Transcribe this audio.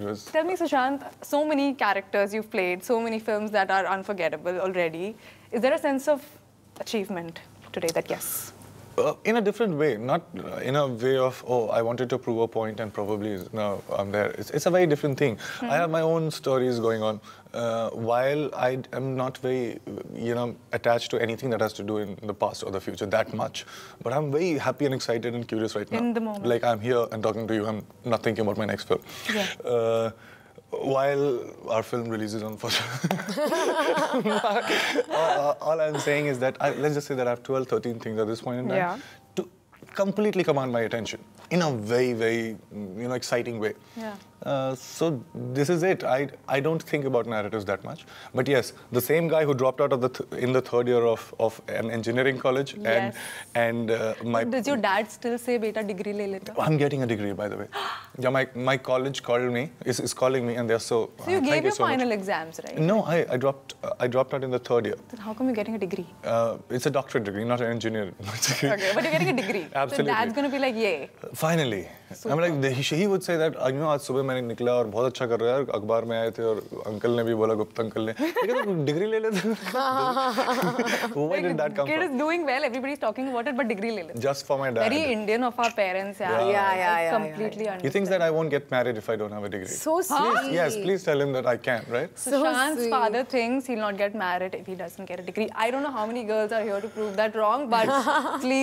Was... Tell me, Sushant, so many characters you've played, so many films that are unforgettable already. Is there a sense of achievement today that, yes, uh, in a different way, not uh, in a way of, oh, I wanted to prove a point and probably now I'm there. It's, it's a very different thing. Mm. I have my own stories going on. Uh, while I am not very, you know, attached to anything that has to do in the past or the future that much, but I'm very happy and excited and curious right now. In the moment. Like I'm here and talking to you, I'm not thinking about my next film. Yeah. Uh, while our film releases on first, all, all, I'm saying is that I, let's just say that I have 12, 13 things at this point in time yeah. to completely command my attention in a very, very you know exciting way. Yeah. Uh, so this is it. I I don't think about narratives that much. But yes, the same guy who dropped out of the th in the third year of, of an engineering college yes. and and uh, my. Does your dad still say, "Beta, degree le leta"? I'm getting a degree, by the way. yeah, my my college called me is, is calling me, and they're so. So you uh, gave your you so final much. exams, right? No, I I dropped I dropped out in the third year. Then how come you're getting a degree? Uh, it's a doctorate degree, not an engineering degree. Okay, but you're getting a degree. Absolutely. So dad's gonna be like, "Yay." Uh, finally I like he would say that you know आज सुबह मैंने निकला और बहुत अच्छा कर रहा है अखबार में आए थे और अंकल ने भी बोला गुप्ता अंकल ने लेकिन डिग्री ले लेते why did that come it is doing well everybody is talking about it but degree ले लेते just for my dad very Indian of our parents यार या या या completely he thinks that I won't get married if I don't have a degree so sweet yes please tell him that I can write Sushant's father thinks he'll not get married if he doesn't get a degree. I don't know how many girls are here to prove that wrong, but please